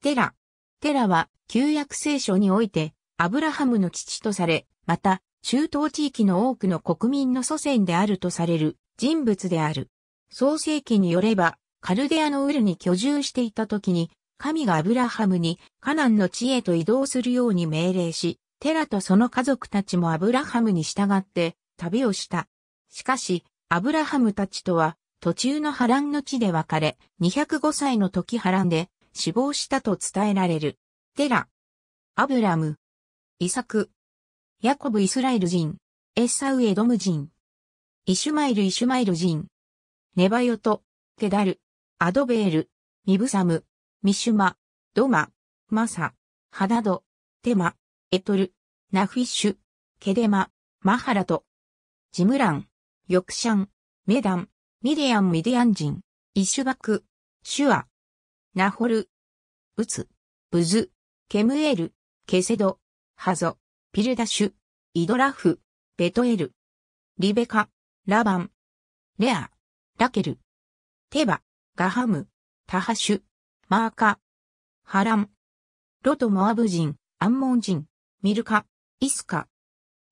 テラ。テラは旧約聖書においてアブラハムの父とされ、また中東地域の多くの国民の祖先であるとされる人物である。創世記によれば、カルデアのウルに居住していた時に、神がアブラハムにカナンの地へと移動するように命令し、テラとその家族たちもアブラハムに従って旅をした。しかし、アブラハムたちとは途中の波乱の地で別れ、205歳の時波乱で死亡したと伝えられる。テラ、アブラム、イサク、ヤコブイスラエル人、エッサウエドム人、イシュマイルイシュマイル人、ネバヨト、テダル、アドベール、ミブサム、ミシュマ、ドマ、マサ、ハダド、テマ、エトル、ナフィッシュ、ケデマ、マハラト、ジムラン、ヨクシャン、メダン、ミディアンミディアン人、イシュバク、シュア、ナホル、ウツ、ブズ、ケムエル、ケセド、ハゾ、ピルダシュ、イドラフ、ベトエル、リベカ、ラバン、レア、ラケル、テバ、ガハム、タハシュ、マーカ、ハラン、ロトモアブ人、アンモン人、ミルカ、イスカ、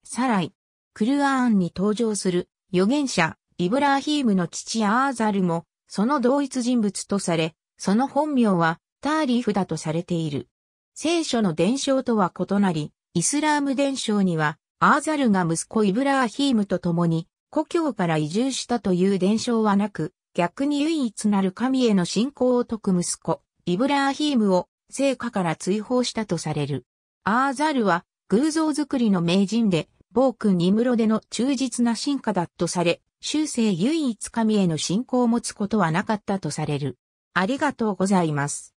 サライ、クルアーンに登場する預言者、イブラーヒームの父アーザルも、その同一人物とされ、その本名はターリフだとされている。聖書の伝承とは異なり、イスラーム伝承には、アーザルが息子イブラーヒームと共に、故郷から移住したという伝承はなく、逆に唯一なる神への信仰を説く息子、イブラーヒームを聖火から追放したとされる。アーザルは、偶像作りの名人で、暴君ニムロでの忠実な進化だとされ、終生唯一神への信仰を持つことはなかったとされる。ありがとうございます。